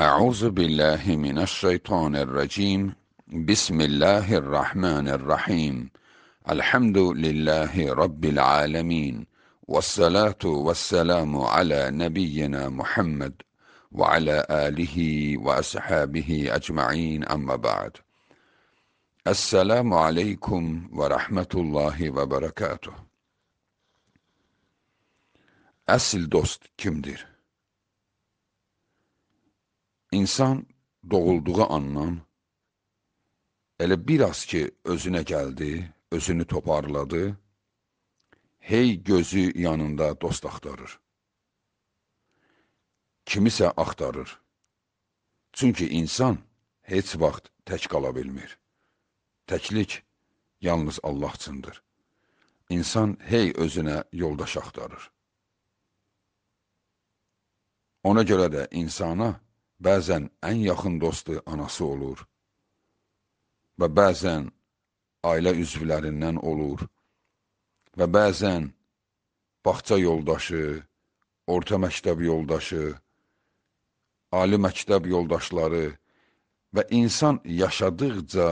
أعوذ بالله من الشيطان الرجيم بسم الله الرحمن الرحيم الحمد لله رب العالمين والصلاة والسلام على نبينا محمد وعلى آله وأصحابه أجمعين أما بعد السلام عليكم ورحمة الله وبركاته أصل دوست kimdir? İnsan doğulduğu andan elə bir az ki özünə gəldi, özünü toparladı, hey gözü yanında dost axtarır. Kimisə axtarır. Çünki insan heç vaxt tək qala bilmir. Təklik yalnız Allah üçündür. İnsan hey özünə yoldaş axtarır. Ona görə də insana bəzən ən yaxın dostu anası olur və bəzən ailə üzvlərindən olur və bəzən baxça yoldaşı, orta məktəb yoldaşı, ali məktəb yoldaşları və insan yaşadıqca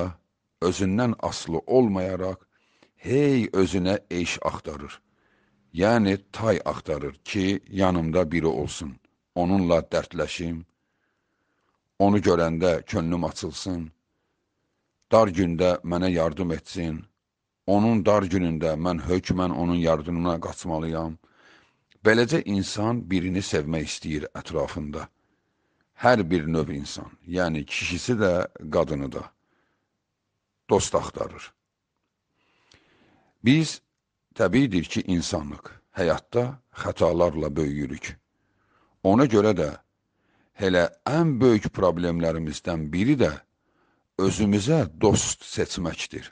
özündən aslı olmayaraq hey özünə eş axtarır. Yəni tay axtarır ki, yanımda biri olsun, onunla dərdləşim, Onu görəndə könlüm açılsın. Dar gündə mənə yardım etsin. Onun dar günündə mən hökmən onun yardımına qaçmalıyam. Beləcə insan birini sevmək istəyir ətrafında. Hər bir növ insan, yəni kişisi də, qadını da. Dost axtarır. Biz təbiidir ki, insanlıq. Həyatda xətalarla böyüyürük. Ona görə də Elə ən böyük problemlərimizdən biri də özümüzə dost seçməkdir.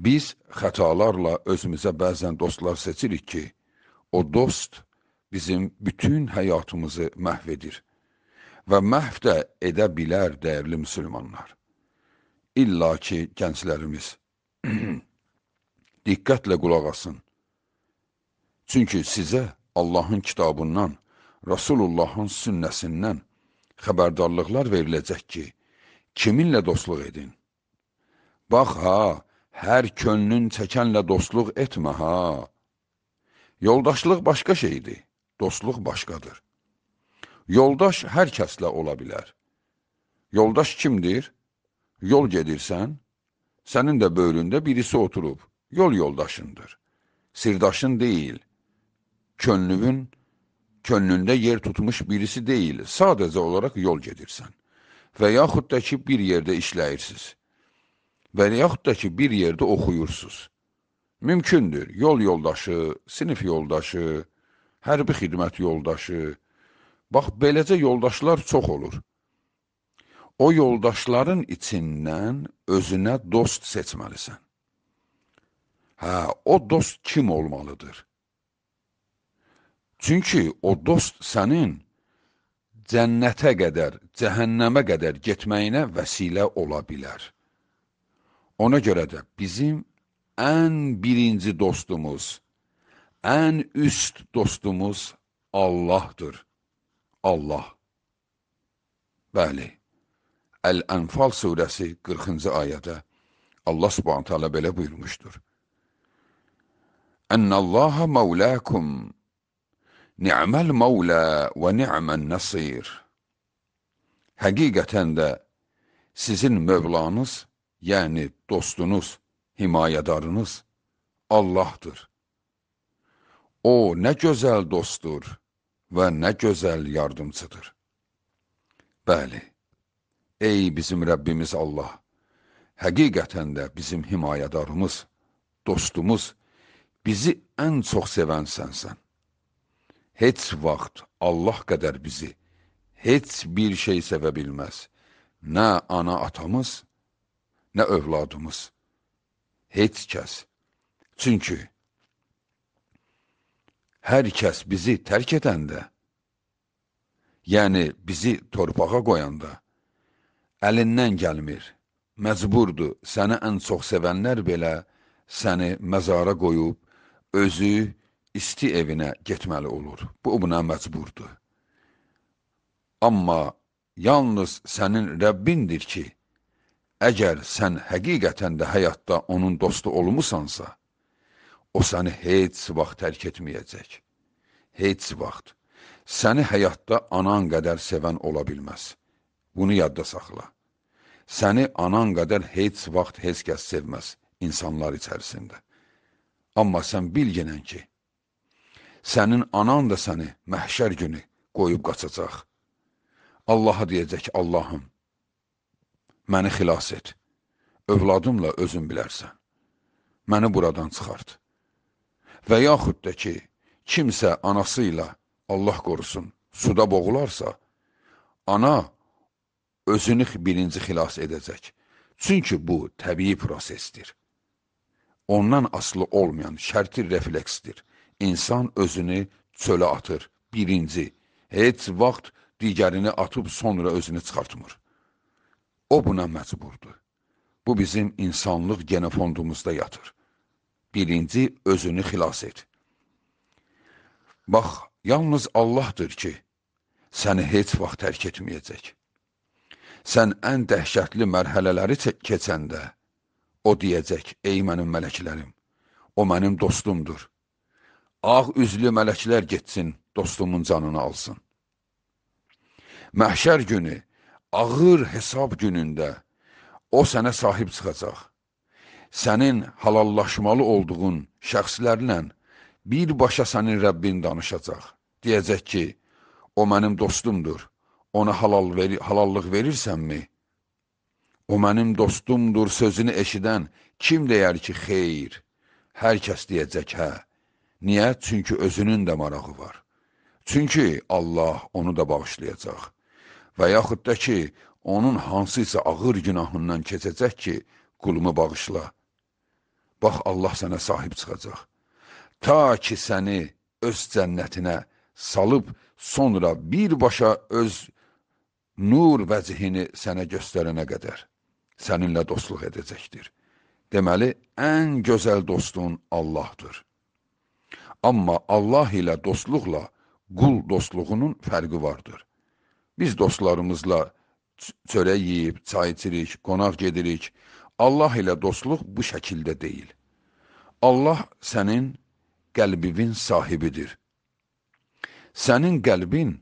Biz xətalarla özümüzə bəzən dostlar seçirik ki, o dost bizim bütün həyatımızı məhv edir və məhv də edə bilər dəyərli müsəlmanlar. İlla ki, gənclərimiz diqqətlə qulaq asın. Çünki sizə Allahın kitabından Rasulullahın sünnəsindən xəbərdarlıqlar veriləcək ki, kiminlə dostluq edin? Bax ha, hər könlün çəkənlə dostluq etmə ha. Yoldaşlıq başqa şeydir, dostluq başqadır. Yoldaş hər kəslə ola bilər. Yoldaş kimdir? Yol gedirsən, sənin də böyründə birisi oturub, yol yoldaşındır. Sirdaşın deyil, könlünün könlündə yer tutmuş birisi deyil, sadəcə olaraq yol gedirsən. Və yaxud da ki, bir yerdə işləyirsiniz. Və yaxud da ki, bir yerdə oxuyursunuz. Mümkündür, yol yoldaşı, sinif yoldaşı, hərbi xidmət yoldaşı. Bax, beləcə yoldaşlar çox olur. O yoldaşların içindən özünə dost seçməlisən. Hə, o dost kim olmalıdır? Çünki o dost sənin cənnətə qədər, cəhənnəmə qədər getməyinə vəsilə ola bilər. Ona görə də bizim ən birinci dostumuz, ən üst dostumuz Allahdır. Allah. Bəli. Əl-Ənfal surəsi 40-cı ayədə Allah subhanətə alə belə buyurmuşdur. Ənəllaha məvləkum Ni'mə məvlə və ni'mən nəsir. Həqiqətən də sizin Mövlanız, yəni dostunuz, himayədarınız Allahdır. O nə gözəl dostdur və nə gözəl yardımcıdır. Bəli, ey bizim Rəbbimiz Allah, həqiqətən də bizim himayədarımız, dostumuz, bizi ən çox sevən sənsən heç vaxt Allah qədər bizi heç bir şey sevə bilməz. Nə ana-atamız, nə övladımız, heç kəs. Çünki hər kəs bizi tərk edəndə, yəni bizi torpağa qoyanda, əlindən gəlmir, məcburdur, səni ən çox sevənlər belə səni məzara qoyub, özü, isti evinə getməli olur. Bu buna məcburdur. Amma yalnız sənin Rəbbindir ki, əgər sən həqiqətən də həyatda onun dostu olmusansa, o səni heç vaxt tərk etməyəcək. Heç vaxt. Səni həyatda anan qədər sevən ola bilməz. Bunu yadda saxla. Səni anan qədər heç vaxt heç kəs sevməz insanlar içərisində. Amma sən bilginən ki, Sənin anan da səni məhşər günü qoyub qaçacaq. Allaha deyəcək, Allahım, məni xilas et, övladımla özün bilərsən, məni buradan çıxart. Və yaxud da ki, kimsə anası ilə, Allah qorusun, suda boğularsa, ana özünü birinci xilas edəcək. Çünki bu təbii prosesdir. Ondan asılı olmayan şərti refleksdir insan özünü çölə atır. Birinci, heç vaxt digərini atıb sonra özünü çıxartmır. O buna məcburdur. Bu bizim insanlıq genofondumuzda yatır. Birinci, özünü xilas et. Bax, yalnız Allahdır ki, səni heç vaxt tərk etməyəcək. Sən ən dəhşətli mərhələləri keçəndə, o deyəcək, ey mənim mələklərim, o mənim dostumdur ağ ah, üzlü mələklər getsin, dostumun canını alsın. Məhşər günü, ağır hesab günündə o sənə sahib çıxacaq. Sənin halallaşmalı olduğun şəxslərlə birbaşa sənin Rəbbin danışacaq. Deyəcək ki, o mənim dostumdur, ona halal veri, halallıq verirsənmi? O mənim dostumdur sözünü eşidən kim deyər ki, xeyr? Hər kəs deyəcək, hə. Niyə? Çünki özünün də marağı var. Çünki Allah onu da bağışlayacaq. Və yaxud da ki, onun hansısa ağır günahından keçəcək ki, qulumu bağışla. Bax, Allah sənə sahib çıxacaq. Ta ki, səni öz cənnətinə salıb, sonra birbaşa öz nur vəzihini sənə göstərənə qədər səninlə dostluq edəcəkdir. Deməli, ən gözəl dostun Allahdır. Amma Allah ilə dostluqla qul dostluğunun fərqi vardır. Biz dostlarımızla çörək yeyib, çay içirik, qonaq gedirik. Allah ilə dostluq bu şəkildə deyil. Allah sənin qəlbivin sahibidir. Sənin qəlbin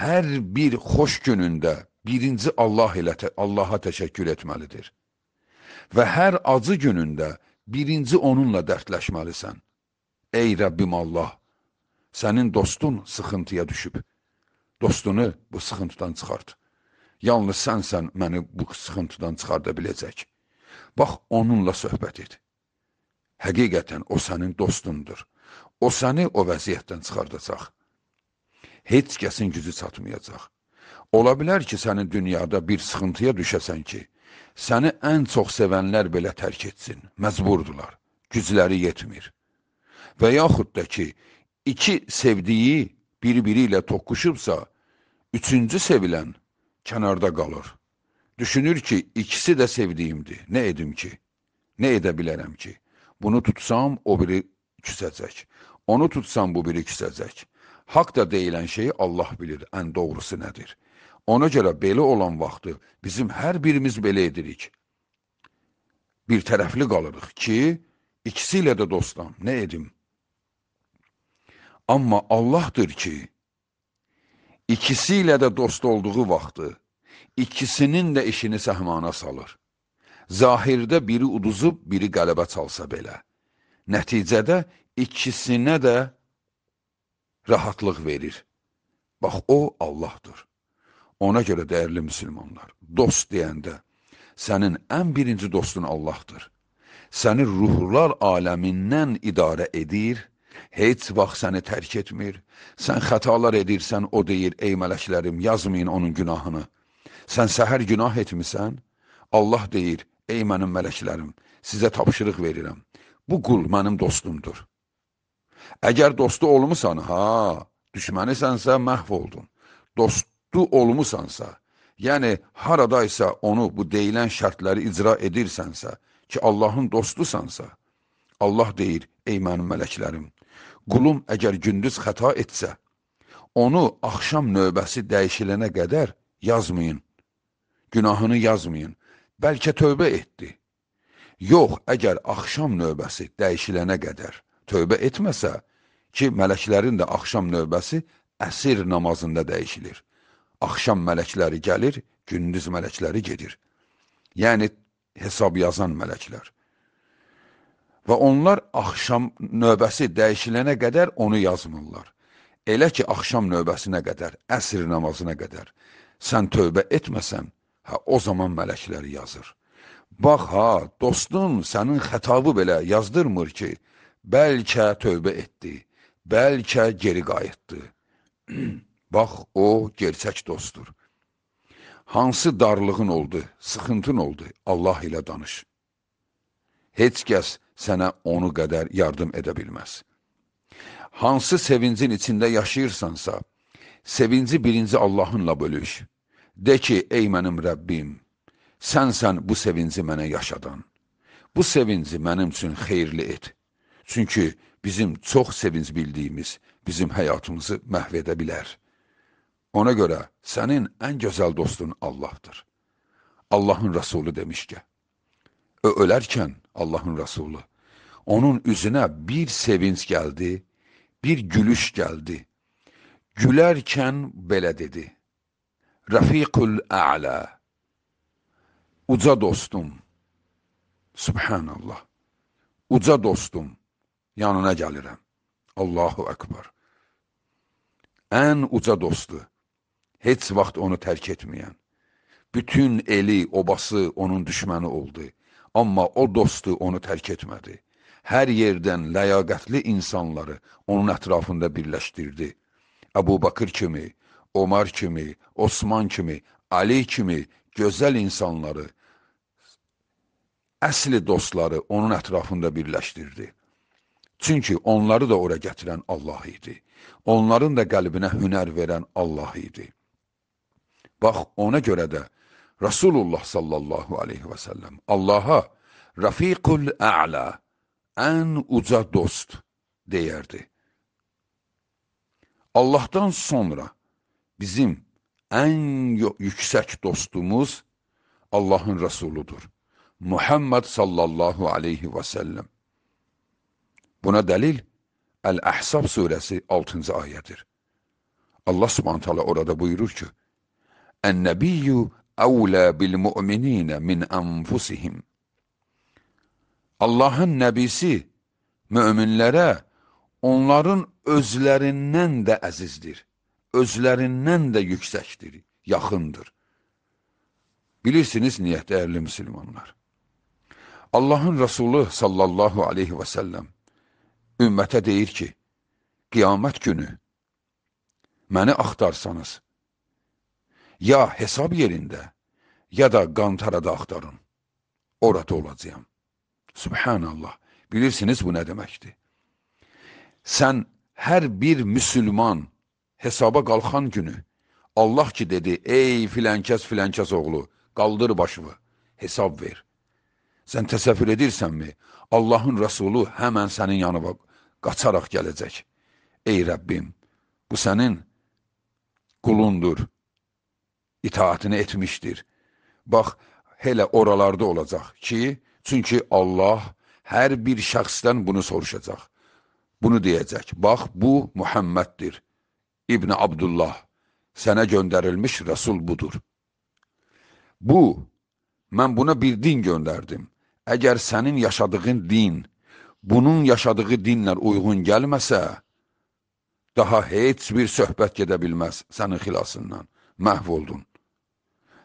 hər bir xoş günündə birinci Allah ilə Allaha təşəkkür etməlidir. Və hər acı günündə birinci onunla dərdləşməlisən. Ey Rəbbim Allah, sənin dostun sıxıntıya düşüb. Dostunu bu sıxıntıdan çıxart. Yalnız sənsən məni bu sıxıntıdan çıxarda biləcək. Bax, onunla söhbət et. Həqiqətən o sənin dostundur. O səni o vəziyyətdən çıxardacaq. Heç kəsin gücü çatmayacaq. Ola bilər ki, səni dünyada bir sıxıntıya düşəsən ki, səni ən çox sevənlər belə tərk etsin, məcburdular, gücləri yetmir və yaxud da ki, iki sevdiyi bir-biri ilə toqquşubsa, üçüncü sevilən kənarda qalır. Düşünür ki, ikisi də sevdiyimdir, nə edim ki, nə edə bilərəm ki, bunu tutsam o biri küsəcək, onu tutsam bu biri küsəcək. Haq da deyilən şeyi Allah bilir, ən doğrusu nədir? Ona görə belə olan vaxtı bizim hər birimiz belə edirik. Bir tərəfli qalırıq ki, ikisi ilə də dostam, nə edim? Amma Allahdır ki, ikisi ilə də dost olduğu vaxtı, ikisinin də işini səhmana salır. Zahirdə biri uduzub, biri qələbə çalsa belə. Nəticədə ikisinə də rahatlıq verir. Bax, o Allahdır. Ona görə dəyərli müsəlmanlar, dost deyəndə, sənin ən birinci dostun Allahdır. Səni ruhlar aləmindən idarə edir, Heç vaxt səni tərk etmir. Sən xətalar edirsən, o deyir, ey mələklərim, yazmayın onun günahını. Sən səhər günah etmisən, Allah deyir, ey mənim mələklərim, sizə tapşırıq verirəm. Bu qul mənim dostumdur. Əgər dostu olmusan, ha, düşmənisənsə məhv oldun. Dostu olmusansa, yəni haradaysa onu bu deyilən şərtləri icra edirsənsə, ki Allahın dostusansa, Allah deyir, ey mənim mələklərim, Qulum əgər gündüz xəta etsə, onu axşam növbəsi dəyişilənə qədər yazmayın. Günahını yazmayın. Bəlkə tövbə etdi. Yox, əgər axşam növbəsi dəyişilənə qədər tövbə etməsə, ki, mələklərin də axşam növbəsi əsir namazında dəyişilir. Axşam mələkləri gəlir, gündüz mələkləri gedir. Yəni, hesab yazan mələklər. Və onlar axşam növbəsi dəyişilənə qədər onu yazmırlar. Elə ki, axşam növbəsinə qədər, əsr namazına qədər sən tövbə etməsən, hə, o zaman mələkləri yazır. Bax ha, hə, dostun sənin xətabı belə yazdırmır ki, bəlkə tövbə etdi, bəlkə geri qayıtdı. Bax, o gerçək dostdur. Hansı darlığın oldu, sıxıntın oldu, Allah ilə danış. Heç kəs sənə onu qədər yardım edə bilməz. Hansı sevincin içində yaşayırsansa, sevinci birinci Allahınla bölüş. De ki, ey mənim Rəbbim, sənsən bu sevinci mənə yaşadan. Bu sevinci mənim üçün xeyirli et. Çünki bizim çox sevinc bildiyimiz bizim həyatımızı məhv edə bilər. Ona görə sənin ən gözəl dostun Allahdır. Allahın Rəsulu demiş ki, o ölərkən Allah'ın Resulü. Onun yüzüne bir sevinç geldi, bir gülüş geldi. Gülerken belə dedi. Rafikul A'la Uca dostum. Subhanallah. Uca dostum. Yanına gelirim. Allahu Ekber. En uca dostu. Heç vaxt onu terk etmeyen. Bütün eli, obası onun düşmanı oldu. Amma o dostu onu tərk etmədi. Hər yerdən ləyaqətli insanları onun ətrafında birləşdirdi. Əbu Bakır kimi, Omar kimi, Osman kimi, Ali kimi gözəl insanları, əsli dostları onun ətrafında birləşdirdi. Çünki onları da ora gətirən Allah idi. Onların da qəlbinə hünər verən Allah idi. Bax, ona görə də Resulullah sallallahu aleyhi ve sellem Allah'a Rafikul A'la en uca dost deyərdi. Allahdan sonra bizim ən yüksək dostumuz Allahın Rasuludur. Muhammed sallallahu aleyhi ve sellem. Buna dəlil Əl-Əhsab surəsi 6-cı ayədir. Allah subhanahu orada buyurur ki, Ən-nəbiyyü اَوْلَى بِالْمُؤْمِن۪ينَ min اَنْفُسِهِمْ Allah'ın nəbisi müminlərə onların özlərindən də əzizdir, özlərindən də yüksəkdir, yaxındır. Bilirsiniz, niyə dəyərli müsəlmanlar? Allahın Rəsulu sallallahu aleyhi və səlləm ümmətə deyir ki, qiyamət günü məni axtarsanız, Ya hesab yerində, ya da qantarada axtarın. Orada olacağam. Subhanallah, bilirsiniz bu nə deməkdir? Sən hər bir müsülman hesaba qalxan günü Allah ki dedi, ey filənkəs filənkəs oğlu, qaldır başını, hesab ver. Sən təsəvvür edirsənmi, Allahın Rəsulu həmən sənin yanına qaçaraq gələcək. Ey Rəbbim, bu sənin qulundur, itaatini etmişdir. Bax, hələ oralarda olacaq ki, çünki Allah hər bir şəxsdən bunu soruşacaq. Bunu deyəcək, bax, bu Muhamməddir, İbni Abdullah, sənə göndərilmiş rəsul budur. Bu, mən buna bir din göndərdim. Əgər sənin yaşadığın din, bunun yaşadığı dinlə uyğun gəlməsə, daha heç bir söhbət gedə bilməz sənin xilasından, məhv oldun.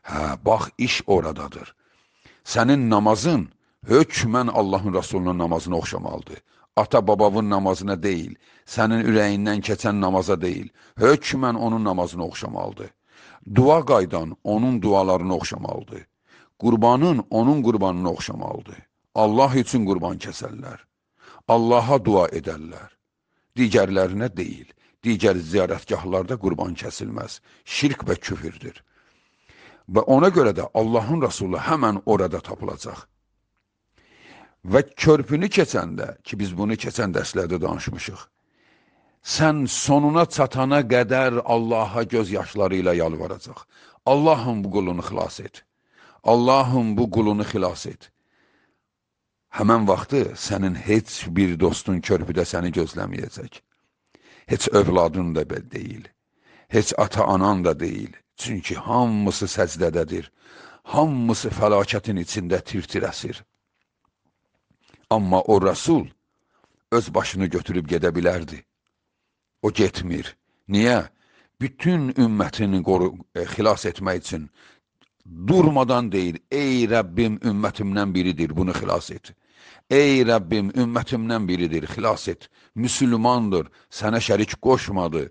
Hə, bax, iş oradadır. Sənin namazın hökmən Allahın Rasulunun namazına oxşamalıdır. Ata-babavın namazına deyil, sənin ürəyindən keçən namaza deyil, hökmən onun namazına oxşamalıdır. Dua qaydan onun dualarına oxşamalıdır. Qurbanın onun qurbanına oxşamalıdır. Allah üçün qurban kəsərlər. Allaha dua edərlər. Digərlərinə deyil, digər ziyarətgahlarda qurban kəsilməz. Şirk və küfürdür. Və ona görə də Allahın Rasulü həmən orada tapılacaq. Və körpünü keçəndə, ki biz bunu keçən dərslərdə danışmışıq, sən sonuna çatana qədər Allaha göz yaşları ilə yalvaracaq. Allahım bu qulunu xilas et. Allahım bu qulunu xilas et. Həmən vaxtı sənin heç bir dostun körpüdə səni gözləməyəcək. Heç övladın da deyil. Heç ata-anan da deyil. Çünki hamısı səcdədədir, hamısı fəlakətin içində tir-tir əsir. Amma o rəsul öz başını götürüb gedə bilərdi. O getmir. Niyə? Bütün ümmətini qoru, e, xilas etmək üçün durmadan deyir, ey Rəbbim, ümmətimdən biridir, bunu xilas et. Ey Rəbbim, ümmətimdən biridir, xilas et. Müsülmandır, sənə şərik qoşmadı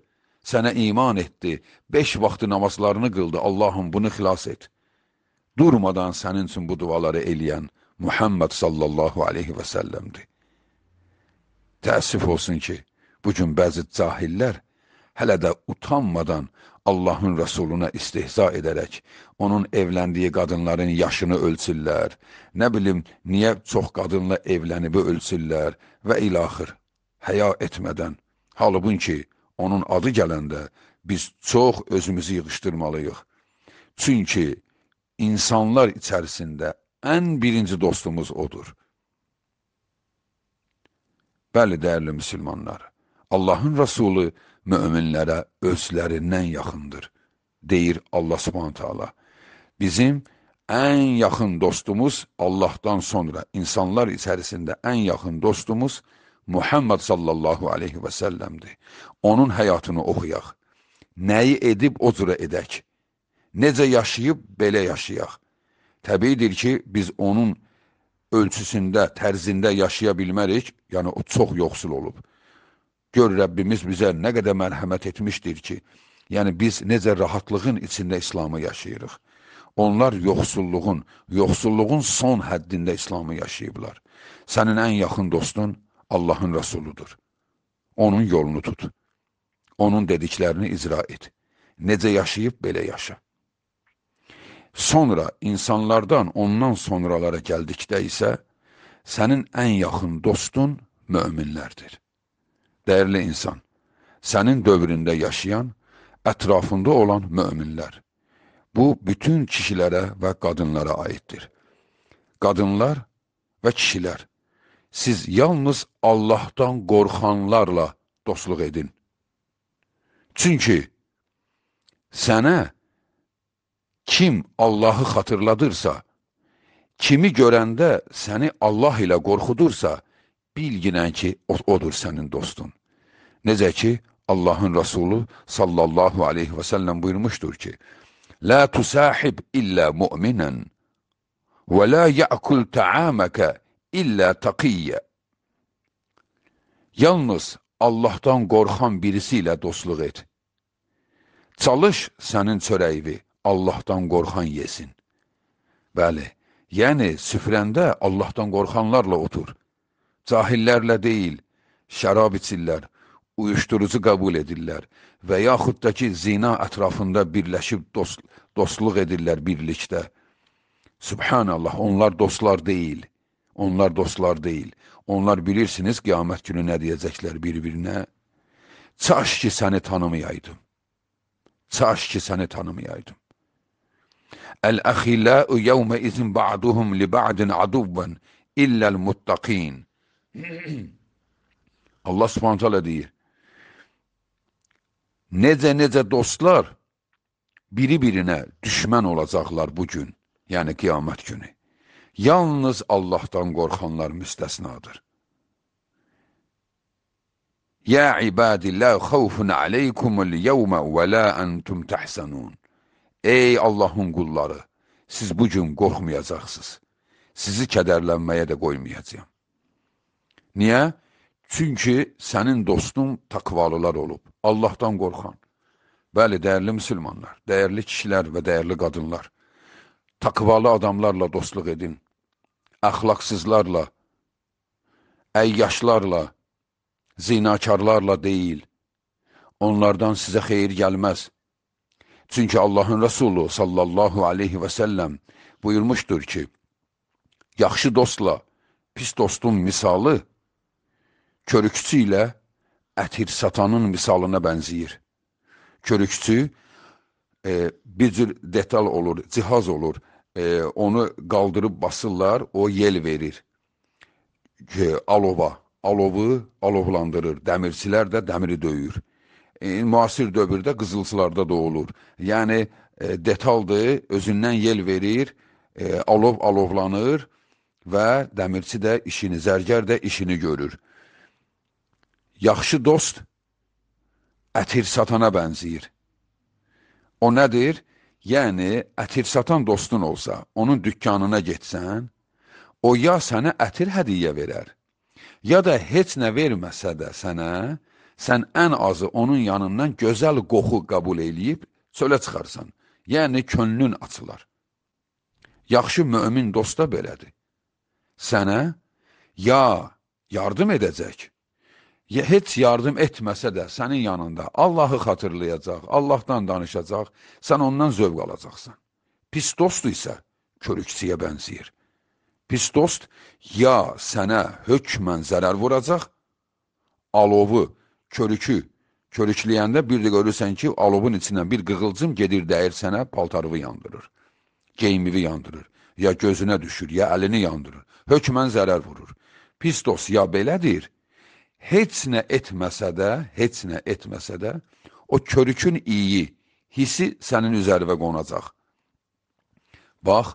sənə iman etdi, beş vaxtı namazlarını qıldı, Allahım bunu xilas et. Durmadan sənin üçün bu duaları eləyən Muhammed sallallahu aleyhi və səlləmdir. Təəssüf olsun ki, bu gün bəzi cahillər hələ də utanmadan Allahın Rəsuluna istihza edərək, onun evləndiyi qadınların yaşını ölçürlər, nə bilim, niyə çox qadınla evlənibi ölçürlər və ilaxır, həya etmədən, halbun ki, onun adı gələndə biz çox özümüzü yığışdırmalıyıq. Çünki insanlar içərisində ən birinci dostumuz odur. Bəli, dəyərli müsəlmanlar, Allahın Rəsulu möminlərə özlərindən yaxındır, deyir Allah Subhanahu taala. Bizim ən yaxın dostumuz Allahdan sonra insanlar içərisində ən yaxın dostumuz Allahdır. Muhammed sallallahu aleyhi və səlləmdir. Onun həyatını oxuyaq. Nəyi edib o cürə edək. Necə yaşayıb, belə yaşayaq. Təbiidir ki, biz onun ölçüsündə, tərzində yaşaya bilmərik, yəni o çox yoxsul olub. Gör, Rəbbimiz bizə nə qədər mərhəmət etmişdir ki, yəni biz necə rahatlığın içində İslamı yaşayırıq. Onlar yoxsulluğun, yoxsulluğun son həddində İslamı yaşayıblar. Sənin ən yaxın dostun Allah'ın Resuludur. Onun yolunu tut. Onun dediklerini icra et. Nece yaşayıp belə yaşa. Sonra insanlardan ondan sonralara gəldikdə isə sənin ən yaxın dostun müminlerdir. Değerli insan, sənin dövründə yaşayan, ətrafında olan müminler. Bu, bütün kişilərə və qadınlara aiddir. Qadınlar və kişilər siz yalnız Allahdan qorxanlarla dostluq edin. Çünki sənə kim Allahı xatırladırsa, kimi görəndə səni Allah ilə qorxudursa, bilginən ki, odur sənin dostun. Necə ki, Allahın Rasulü sallallahu aleyhi və səlləm buyurmuşdur ki, Lə tusahib illə müminən və lə yəkul təaməkə illa takiyyə. Yalnız Allahdan qorxan birisi ilə dostluq et. Çalış sənin çörəyivi Allahdan qorxan yesin. Bəli, yəni süfrəndə Allahdan qorxanlarla otur. Cahillərlə deyil, şərab içirlər, uyuşturucu qəbul edirlər və yaxud da ki, zina ətrafında birləşib dost, dostluq edirlər birlikdə. Subhanallah, onlar dostlar deyil. Onlar dostlar deyil. Onlar bilirsiniz qiyamət günü nə deyəcəklər bir-birinə. Çaş ki, səni tanımayaydım. Çaş ki, səni tanımayaydım. Əl-əxiləu yəvmə izin ba'duhum li ba'din aduvvən illəl muttaqin. Allah spontala deyir. Necə-necə dostlar biri-birinə düşmən olacaqlar bu gün, yəni qiyamət günü yalnız Allahdan qorxanlar müstəsnadır. Ya ibadillah xawfun aleykumul yevmə və la entum tahsanun. Ey Allahın qulları, siz bu gün qorxmayacaqsınız. Sizi kədərlənməyə də qoymayacağam. Niyə? Çünki sənin dostun takvalılar olub, Allahdan qorxan. Bəli, dəyərli müsəlmanlar, dəyərli kişilər və dəyərli qadınlar, takvalı adamlarla dostluq edin əxlaqsızlarla, əyyaşlarla, zinakarlarla deyil. Onlardan sizə xeyir gəlməz. Çünki Allahın Rəsulu sallallahu aleyhi və səlləm buyurmuşdur ki, yaxşı dostla pis dostun misalı körükçü ilə ətir satanın misalına bənziyir. Körükçü e, bir cür detal olur, cihaz olur e, onu qaldırıb basırlar, o yel verir. E, alova, alovu alovlandırır. Dəmirçilər də dəmiri döyür. E, müasir dövrdə qızılçılarda da olur. Yəni e, detaldır, özündən yel verir, e, alov alovlanır və dəmirçi də işini, zərgər də işini görür. Yaxşı dost ətir satana bənzəyir. O nədir? Yəni, ətir satan dostun olsa, onun dükkanına getsən, o ya sənə ətir hədiyyə verər, ya da heç nə verməsə də sənə, sən ən azı onun yanından gözəl qoxu qəbul eləyib çölə çıxarsan. Yəni, könlün açılar. Yaxşı mömin dosta belədir. Sənə ya yardım edəcək, heç yardım etməsə də sənin yanında Allahı xatırlayacaq, Allahdan danışacaq, sən ondan zövq alacaqsan. Pis dost isə körükçüyə bənziyir. Pis dost ya sənə hökmən zərər vuracaq, alovu, körükü, körükləyəndə bir də görürsən ki, alovun içindən bir qığılcım gedir dəyir sənə, paltarıvı yandırır, geyimivi yandırır, ya gözünə düşür, ya əlini yandırır, hökmən zərər vurur. Pis dost ya belədir, heç nə etməsə də, heç nə etməsə də, o körükün iyi, hissi sənin üzərivə qonacaq. Bax,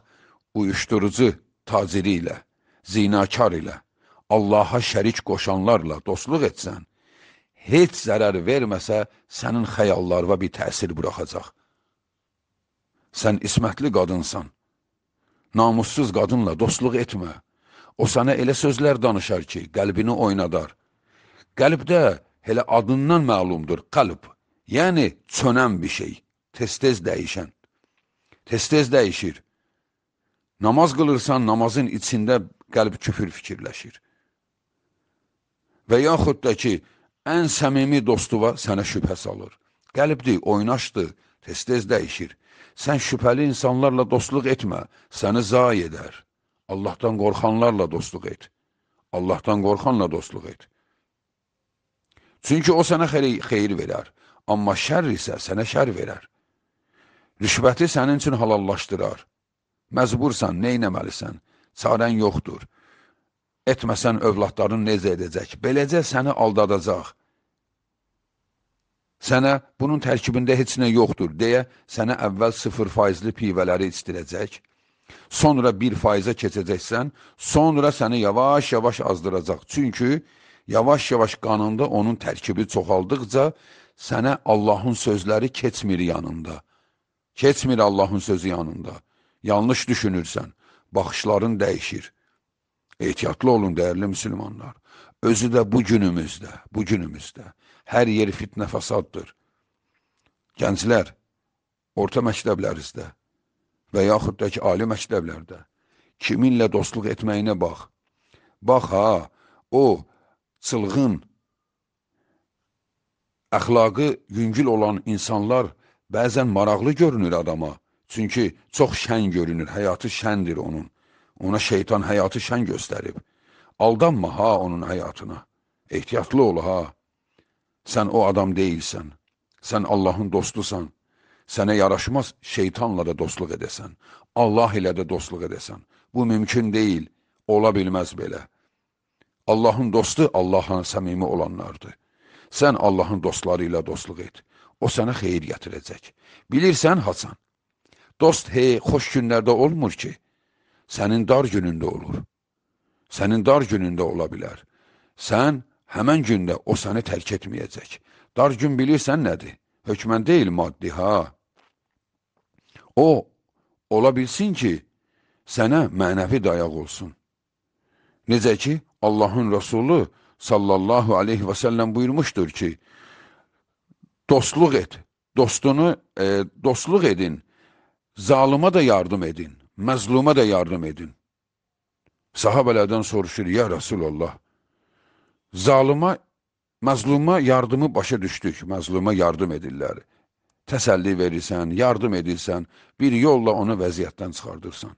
uyuşturucu taciri ilə, zinakar ilə, Allaha şərik qoşanlarla dostluq etsən, heç zərər verməsə, sənin xəyallarına bir təsir buraxacaq. Sən ismətli qadınsan, namussuz qadınla dostluq etmə. O sənə elə sözlər danışar ki, qəlbini oynadar. Qəlb də elə adından məlumdur, qalb. Yəni, çönən bir şey, tez-tez dəyişən, tez-tez dəyişir. Namaz qılırsan, namazın içində qəlb küfür fikirləşir. Və yaxud da ki, ən səmimi dostuva sənə şübhə salır. Qəlbdir, oynaşdır, tez-tez dəyişir. Sən şübhəli insanlarla dostluq etmə, səni zayi edər. Allahdan qorxanlarla dostluq et. Allahdan qorxanla dostluq et. Çünki o sənə xeyir, xeyir verər, amma şər isə sənə şər verər. Rüşvəti sənin üçün halallaşdırar. Məzbursan, neynəməlisən? Çarən yoxdur. Etməsən övladların necə edəcək? Beləcə səni aldadacaq. Sənə bunun tərkibində heç nə yoxdur deyə sənə əvvəl 0 faizli pivələri içdirəcək, sonra 1 faizə keçəcəksən, sonra səni yavaş-yavaş azdıracaq. Çünki Yavaş-yavaş qanında onun tərkibi çoxaldıqca, sənə Allahın sözləri keçmir yanında. Keçmir Allahın sözü yanında. Yanlış düşünürsən, baxışların dəyişir. Ehtiyatlı olun, dəyərli müsəlmanlar. Özü də bu günümüzdə, bu günümüzdə. Hər yer fitnə fasaddır. Gənclər, orta məktəblərizdə və yaxud da ki, ali məktəblərdə kiminlə dostluq etməyinə bax. Bax ha, o sılğın, əxlaqı yüngül olan insanlar bəzən maraqlı görünür adama. Çünki çox şən görünür, həyatı şəndir onun. Ona şeytan həyatı şən göstərib. Aldanma ha onun həyatına. Ehtiyatlı ol ha. Sən o adam deyilsən. Sən Allahın dostusan. Sənə yaraşmaz şeytanla da dostluq edəsən. Allah ilə də dostluq edəsən. Bu mümkün deyil. Ola bilməz belə. Allahın dostu Allahın səmimi olanlardır. Sən Allahın dostları ilə dostluq et. O sənə xeyir gətirəcək. Bilirsən, Hasan, dost hey xoş günlərdə olmur ki, sənin dar günündə olur. Sənin dar günündə ola bilər. Sən həmən gündə o səni tərk etməyəcək. Dar gün bilirsən nədir? Hökmən deyil maddi, ha. O, ola bilsin ki, sənə mənəvi dayaq olsun. Necə ki, Allahın Resulü sallallahu aleyhi ve sellem buyurmuştur ki, dostluq et, dostunu, e, dostluq edin, zalıma da yardım edin, məzluma da yardım edin. Sahabələrdən soruşur, ya Resulallah, zalıma, məzluma yardımı başa düşdük, məzluma yardım edirlər. Təsəlli verirsən, yardım edirsən, bir yolla onu vəziyyətdən çıxardırsan.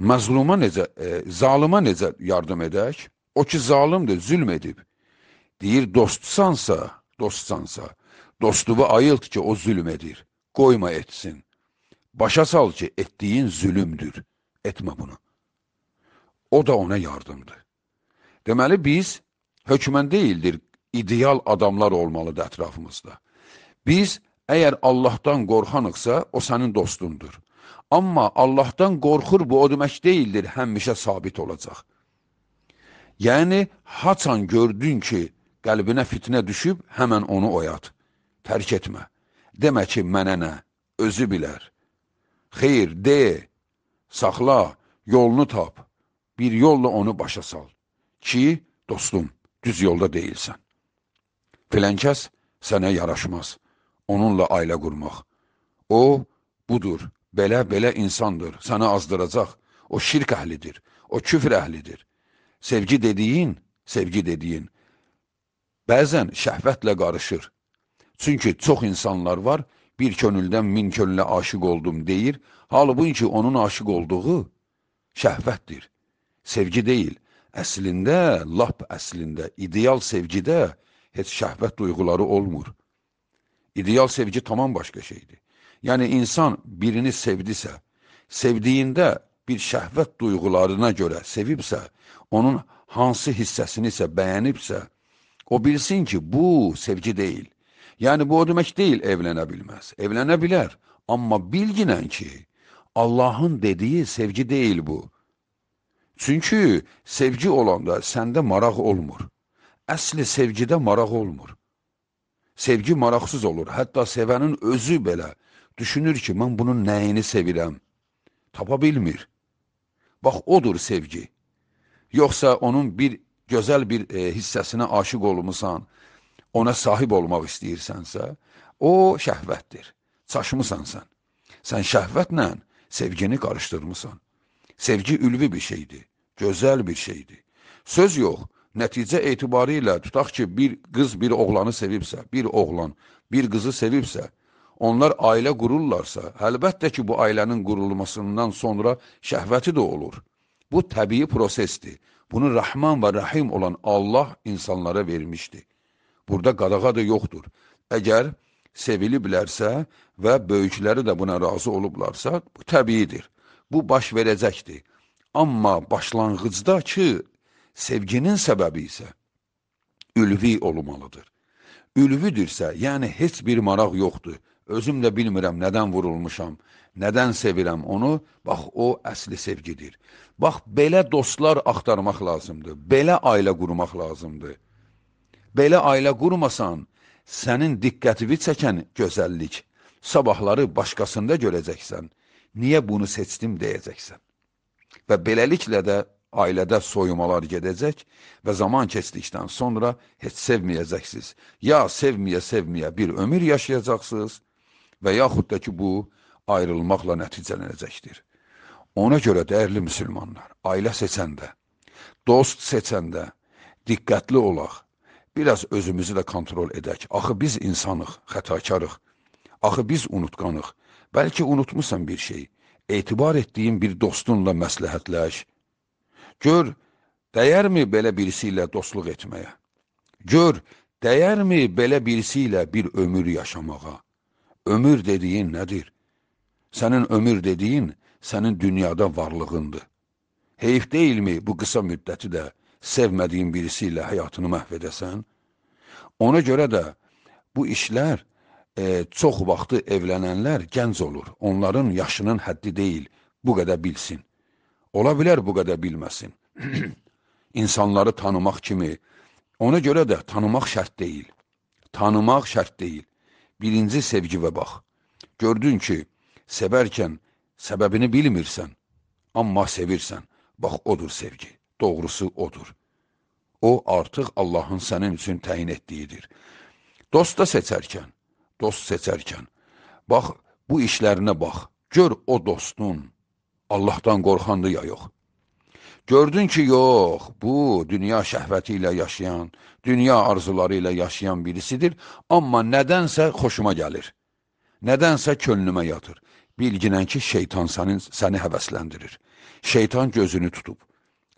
Məzluma necə, e, zalıma necə yardım edək? O ki zalimdir, zülm edib. Deyir dostsansa, dostsansa, dostuva ayılt ki o zülm edir. Qoyma etsin. Başa sal ki etdiyin zülümdür. Etmə bunu. O da ona yardımdır. Deməli biz hökmən deyildir, ideal adamlar olmalıdır ətrafımızda. Biz əgər Allahdan qorxanıqsa, o sənin dostundur. Amma Allahdan qorxur bu o demək deyildir, həmişə sabit olacaq. Yəni, haçan gördün ki, qəlbinə fitnə düşüb, həmən onu oyat. Tərk etmə. Demə ki, mənə nə, özü bilər. Xeyr, de, saxla, yolunu tap, bir yolla onu başa sal ki, dostum, düz yolda deyilsən. Filənkəs sənə yaraşmaz, onunla ailə qurmaq. O, budur, belə-belə insandır, sənə azdıracaq, o şirk əhlidir, o küfr əhlidir sevgi dediyin, sevgi dediyin bəzən şəhvətlə qarışır. Çünki çox insanlar var, bir könüldən min könlə aşıq oldum deyir, halbuki onun aşıq olduğu şəhvətdir. Sevgi deyil, əslində, lap əslində, ideal sevgidə heç şəhvət duyğuları olmur. İdeal sevgi tamam başqa şeydir. Yəni, insan birini sevdisə, sevdiyində bir şəhvət duyğularına görə sevibsə, onun hansı hissəsini isə bəyənibsə, o bilsin ki, bu sevgi deyil. Yəni, bu o demək deyil evlənə bilməz. Evlənə bilər, amma bilginən ki, Allahın dediyi sevgi deyil bu. Çünki sevgi olanda səndə maraq olmur. Əsli sevgidə maraq olmur. Sevgi maraqsız olur. Hətta sevənin özü belə düşünür ki, mən bunun nəyini sevirəm. Tapa bilmir. Bax, odur sevgi. Yoxsa onun bir gözəl bir e, hissəsinə aşıq olmusan, ona sahib olmaq istəyirsənsə, o şəhvətdir. Çaşmısan sən. Sən şəhvətlə sevgini qarışdırmısan. Sevgi ülvi bir şeydir, gözəl bir şeydir. Söz yox, nəticə etibarilə tutaq ki, bir qız bir oğlanı sevibsə, bir oğlan bir qızı sevibsə, onlar ailə qururlarsa, əlbəttə ki, bu ailənin qurulmasından sonra şəhvəti də olur. Bu təbii prosesdir. Bunu Rəhman və Rəhim olan Allah insanlara vermişdi. Burada qadağa da yoxdur. Əgər seviliblərsə və böyükləri də buna razı olublarsa, bu təbiidir. Bu baş verəcəkdir. Amma başlanğıcdakı sevginin səbəbi isə ülvi olmalıdır. Ülvüdürsə, yəni heç bir maraq yoxdur. Özüm də bilmirəm nədən vurulmuşam, nədən sevirəm onu. Bax, o əsli sevgidir. Bax, belə dostlar axtarmaq lazımdır, belə ailə qurmaq lazımdır. Belə ailə qurmasan, sənin diqqətini çəkən gözəllik, sabahları başqasında görəcəksən, niyə bunu seçdim deyəcəksən. Və beləliklə də ailədə soyumalar gedəcək və zaman keçdikdən sonra heç sevməyəcəksiniz. Ya sevməyə-sevməyə bir ömür yaşayacaqsınız, və yaxud da ki, bu ayrılmaqla nəticələnəcəkdir. Ona görə dəyərli müsəlmanlar, ailə seçəndə, dost seçəndə diqqətli olaq. Biraz özümüzü də kontrol edək. Axı biz insanıq, xətakarıq. Axı biz unutqanıq. Bəlkə unutmusan bir şey. Etibar etdiyin bir dostunla məsləhətləş. Gör, dəyərmi belə birisi ilə dostluq etməyə? Gör, dəyərmi belə birisi ilə bir ömür yaşamağa? Ömür dediyin nədir? Sənin ömür dediyin sənin dünyada varlığındır. Heyf deyilmi bu qısa müddəti də sevmədiyin birisi ilə həyatını məhv edəsən? Ona görə də bu işlər e, çox vaxtı evlənənlər gənc olur. Onların yaşının həddi deyil, bu qədər bilsin. Ola bilər bu qədər bilməsin. İnsanları tanımaq kimi, ona görə də tanımaq şərt deyil. Tanımaq şərt deyil birinci sevgivə bax. Gördün ki, sevərkən səbəbini bilmirsən, amma sevirsən. Bax, odur sevgi, doğrusu odur. O, artıq Allahın sənin üçün təyin etdiyidir. Dost da seçərkən, dost seçərkən, bax, bu işlərinə bax, gör o dostun Allahdan qorxandı ya yox. Gördün ki, yox, bu dünya şəhvəti ilə yaşayan, dünya arzuları ilə yaşayan birisidir, amma nədənsə xoşuma gəlir. Nədənsə könlümə yatır. Bilginən ki, şeytan sənin, səni həvəsləndirir. Şeytan gözünü tutub.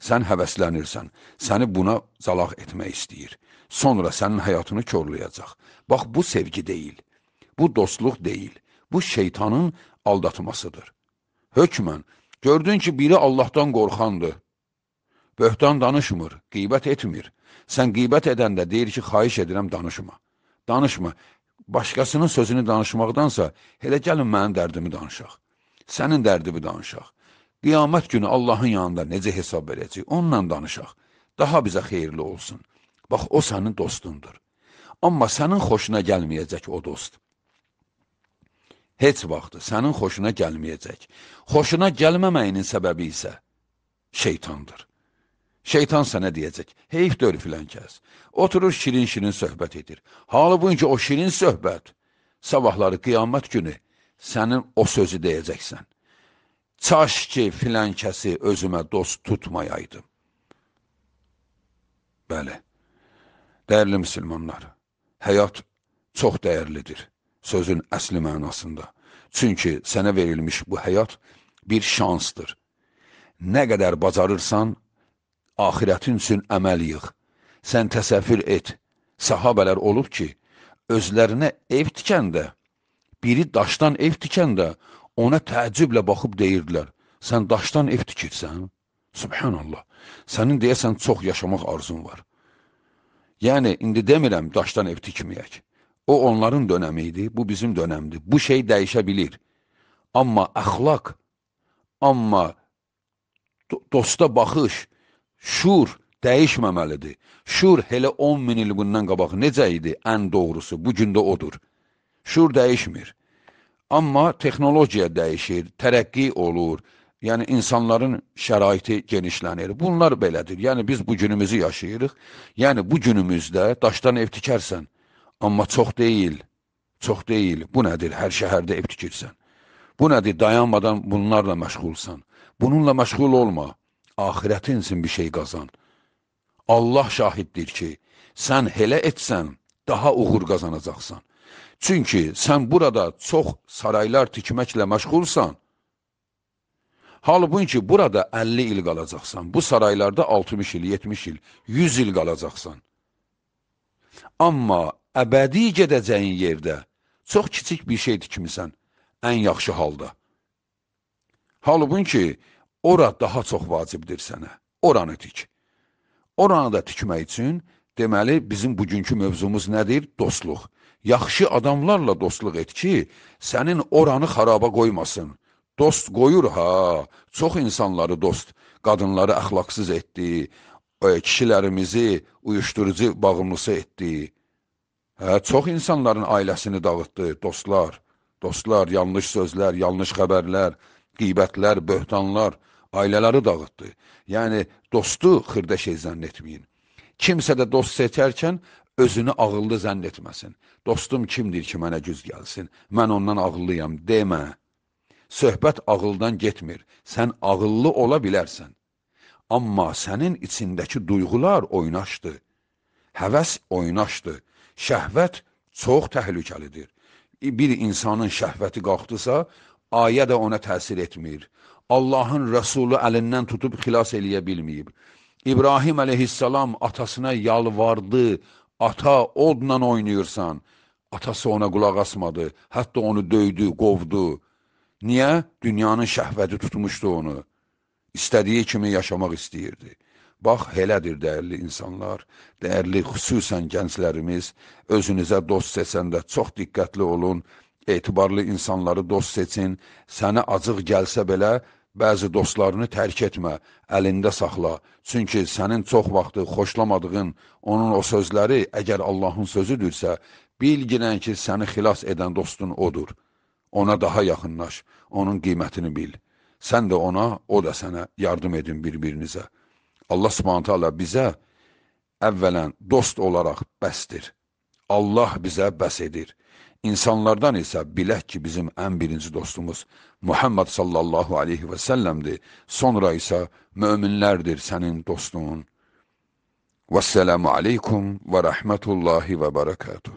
Sən həvəslənirsən, səni buna zalaq etmək istəyir. Sonra sənin həyatını körləyəcək. Bax, bu sevgi deyil, bu dostluq deyil, bu şeytanın aldatmasıdır. Hökmən, Gördün ki, biri Allahdan qorxandır, Böhtan danışmır, qeybət etmir. Sən qeybət edəndə deyir ki, xahiş edirəm danışma. Danışma. Başqasının sözünü danışmaqdansa, elə gəlin mənim dərdimi danışaq. Sənin dərdini danışaq. Qiyamət günü Allahın yanında necə hesab verəcək, onunla danışaq. Daha bizə xeyirli olsun. Bax, o sənin dostundur. Amma sənin xoşuna gəlməyəcək o dost. Heç vaxtı sənin xoşuna gəlməyəcək. Xoşuna gəlməməyinin səbəbi isə şeytandır. Şeytan sənə deyəcək, heyfdir filan kəs. Oturur şirin-şirin söhbət edir. Halbuki o şirin söhbət sabahları qiyamət günü sənin o sözü deyəcəksən. Çaş ki, filan kəsi özümə dost tutmayaydım. Bəli, dəyərli müsəlmanlar, həyat çox dəyərlidir sözün əsli mənasında. Çünki sənə verilmiş bu həyat bir şansdır. Nə qədər bacarırsan, axirətin üçün əməl yığ. Sən təsəvvür et, səhabələr olub ki, özlərinə ev tikəndə, biri daşdan ev tikəndə, ona təəccüblə baxıb deyirdilər, sən daşdan ev tikirsən, subhanallah, sənin deyəsən çox yaşamaq arzun var. Yəni, indi demirəm, daşdan ev tikməyək. O, onların dönəmi idi, bu bizim dönəmdir. Bu şey dəyişə bilir. Amma əxlaq, amma dosta baxış, şuur dəyişməməlidir. Şuur elə 10 min il bundan qabaq necə idi? Ən doğrusu, bu gündə odur. Şuur dəyişmir. Amma texnologiya dəyişir, tərəqqi olur, yəni insanların şəraiti genişlənir. Bunlar belədir. Yəni biz bu günümüzü yaşayırıq. Yəni bu günümüzdə daşdan ev tikərsən, amma çox deyil. Çox deyil. Bu nədir? Hər şəhərdə ev tikirsən. Bu nədir? Dayanmadan bunlarla məşğulsan. Bununla məşğul olma axirətin üçün bir şey qazan. Allah şahiddir ki, sən elə etsən, daha uğur qazanacaqsan. Çünki sən burada çox saraylar tikməklə məşğulsan, halbuki burada 50 il qalacaqsan, bu saraylarda 60 il, 70 il, 100 il qalacaqsan. Amma əbədi gedəcəyin yerdə çox kiçik bir şey tikmisən, ən yaxşı halda. Halbuki, Ora daha çox vacibdir sənə. Oranı tik. Oranı da tikmək üçün, deməli, bizim bugünkü mövzumuz nədir? Dostluq. Yaxşı adamlarla dostluq et ki, sənin oranı xaraba qoymasın. Dost qoyur ha, çox insanları dost, qadınları əxlaqsız etdi, e, kişilərimizi uyuşturucu bağımlısı etdi. Hə, çox insanların ailəsini dağıtdı, dostlar. Dostlar, yanlış sözlər, yanlış xəbərlər, qeybətlər, böhtanlar ailələri dağıtdı. Yəni dostu xırda şey zənn etməyin. Kimsə də dost seçərkən özünü ağıllı zənn etməsin. Dostum kimdir ki, mənə güz gəlsin? Mən ondan ağıllıyam demə. Söhbət ağıldan getmir. Sən ağıllı ola bilərsən. Amma sənin içindəki duyğular oynaşdı. Həvəs oynaşdı. Şəhvət çox təhlükəlidir. Bir insanın şəhvəti qalxdısa, ayə də ona təsir etmir. Allahın rəsulu əlindən tutub xilas eləyə bilməyib. İbrahim əleyhissalam atasına yalvardı, ata odla oynayırsan. Atası ona qulaq asmadı, hətta onu döydü, qovdu. Niyə? Dünyanın şəhvəti tutmuşdu onu. İstədiyi kimi yaşamaq istəyirdi. Bax, elədir dəyərli insanlar, dəyərli xüsusən gənclərimiz, özünüzə dost seçəndə çox diqqətli olun, Etibarlı insanları dost seçin, sənə acıq gəlsə belə, bəzi dostlarını tərk etmə, əlində saxla. Çünki sənin çox vaxtı xoşlamadığın onun o sözləri, əgər Allahın sözüdürsə, bilginən ki, səni xilas edən dostun odur. Ona daha yaxınlaş, onun qiymətini bil. Sən də ona, o da sənə yardım edin bir-birinizə. Allah subhanətə alə bizə əvvələn dost olaraq bəsdir. Allah bizə bəs edir. İnsanlardan ise bileh ki bizim en birinci dostumuz Muhammed sallallahu aleyhi ve sellem'di. Sonra ise müminlerdir senin dostun. Vesselamu aleykum ve rahmetullahi ve berekatuhu.